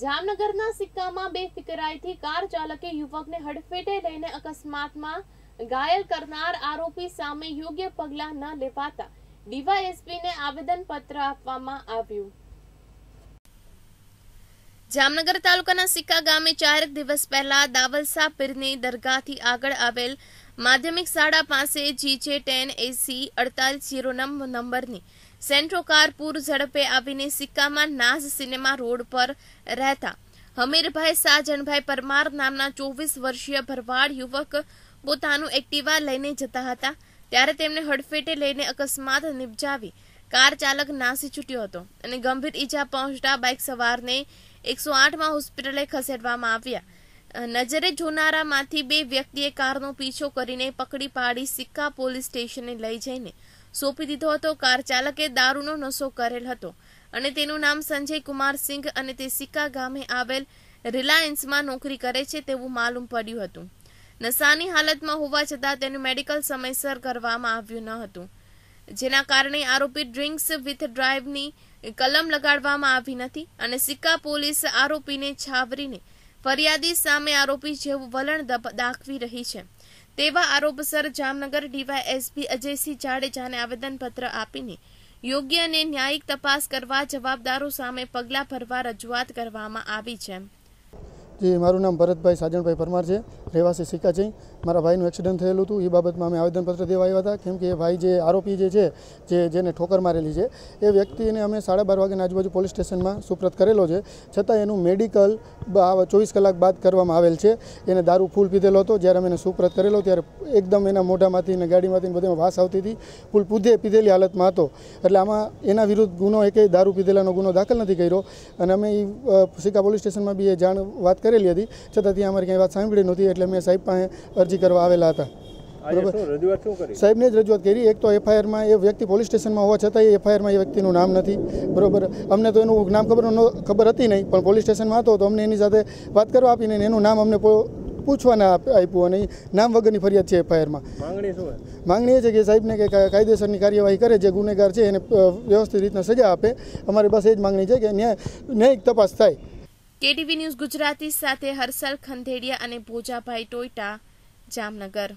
જામનગરના સિક્કામાં બે ફિકરાઈથી કાર ચાલકે યુવકને હડફેટે લઈને અકસ્માતમાં ઘાયલ કરનાર આરોપી સામે યોગ્ય પગલાં ન લેવાતા ડીવાયએસપીને આવેદનપત્ર આપવામાં આવ્યું જામનગર તાલુકાના સિક્કા ગામે ચાર દિવસ પહેલા દાવલસા પીરની દરગાહથી આગળ આવેલ માધ્યમિક શાળા પાસે જીજે ટેન એસી અડતાલીસ જીરો નંબરની સેન્ટ્રો કાર પૂર ઝડપે આવીને સિક્કામાં નાઝ સિનેમા રોડ પર રહેતા હમીરભાઈ સાજનભાઈ પરમાર નામના ચોવીસ વર્ષીય ભરવાડ યુવક પોતાનું એક્ટિવા લઈને જતા હતા ત્યારે તેમને હડફેટે લઈને અકસ્માત નિપજાવી કાર ચાલક નાસી છૂટ્યો હતો અને ગંભીર ઈજા પહોંચતા બાઇક સવારને એકસો આઠમાં હોસ્પિટલે ખસેડવામાં આવ્યા નજરે જોનારામાંથી બે વ્યક્તિએ કારનો પીછો કરીને પકડી પાડી સિક્કા પોલીસ સ્ટેશને લઈ જઈને સોંપી દીધો હતો કાર ચાલકે દારૂનો નશો કરેલ હતો અને તેનું નામ સંજય કુમાર સિંઘ અને તે સિક્કા ગામે આવેલ રિલાયન્સમાં નોકરી કરે છે તેવું માલુમ પડ્યું હતું નશાની હાલતમાં હોવા છતાં તેનું મેડિકલ સમયસર કરવામાં આવ્યું ન હતું જેના કારણે આરોપી ડ્રિંક્સ વિથ ડ્રાઈવની કલમ લગાડવામાં આવી નથી અને સિક્કા પોલીસ આરોપીને છાવરીને ફરિયાદી સામે આરોપી જેવું વલણ દાખવી રહી છે તેવા આરોપસર જામનગર ડીવાયએસપી અજયસિંહ જાડેજાને આવેદનપત્ર આપીને યોગ્ય અને ન્યાયિક તપાસ કરવા જવાબદારો સામે પગલાં ભરવા રજૂઆત કરવામાં આવી છે જી મારું નામ ભરતભાઈ સાજણભાઈ પરમાર છે રહેવાસી સિક્કાચઈ મારા ભાઈનું એક્સિડન્ટ થયેલું હતું એ બાબતમાં અમે આવેદનપત્ર દેવા આવ્યા હતા કેમ કે એ ભાઈ જે આરોપી જે છે જે જેને ઠોકર મારેલી છે એ વ્યક્તિને અમે સાડા બાર વાગ્યાની આજુબાજુ પોલીસ સ્ટેશનમાં સુપ્રત કરેલો છે છતાં એનું મેડિકલ ચોવીસ કલાક બાદ કરવામાં આવેલ છે એને દારૂ ફૂલ પીધેલો હતો જ્યારે અમે એને સુપ્રત કરેલો ત્યારે એકદમ એના મોઢામાંથી ને ગાડીમાંથી બધામાં વાસ આવતી હતી ફૂલ પૂધે પીધેલી હાલતમાં હતો એટલે આમાં એના વિરુદ્ધ ગુનો એ એકેય દારૂ પીધેલાનો ગુનો દાખલ નથી કર્યો અને અમે એ સિક્કા પોલીસ સ્ટેશનમાં બી એ જાણ વાત કરેલી હતી છતાં ત્યાં અમારે ક્યાંય વાત સાંભળી નહોતી એટલે મેં સાહેબ પાસે અરજી કરવા આવેલા હતા બરોબર સાહેબને જ રજૂઆત કરી એક તો એફઆઈઆરમાં એ વ્યક્તિ પોલીસ સ્ટેશનમાં હોવા છતાં એ એફઆઈઆરમાં એ વ્યક્તિનું નામ નથી બરોબર અમને તો એનું નામ ખબર ખબર હતી નહીં પણ પોલીસ સ્ટેશનમાં હતો તો અમને એની સાથે વાત કરવા આપીને એનું નામ અમને પૂછવાના આપ્યું અને નામ વગરની ફરિયાદ છે એફઆઈઆરમાં માંગણી એ છે કે સાહેબને કે કાયદેસરની કાર્યવાહી કરે જે ગુનેગાર છે એને વ્યવસ્થિત રીતના સજા આપે અમારી પાસે એ જ માંગણી છે કે ન્યાય ન્યાયિક તપાસ થાય કેટીવી ન્યૂઝ ગુજરાતી સાથે હર્ષલ ખંધેડિયા અને ભોજાભાઈ ટોયટા જામનગર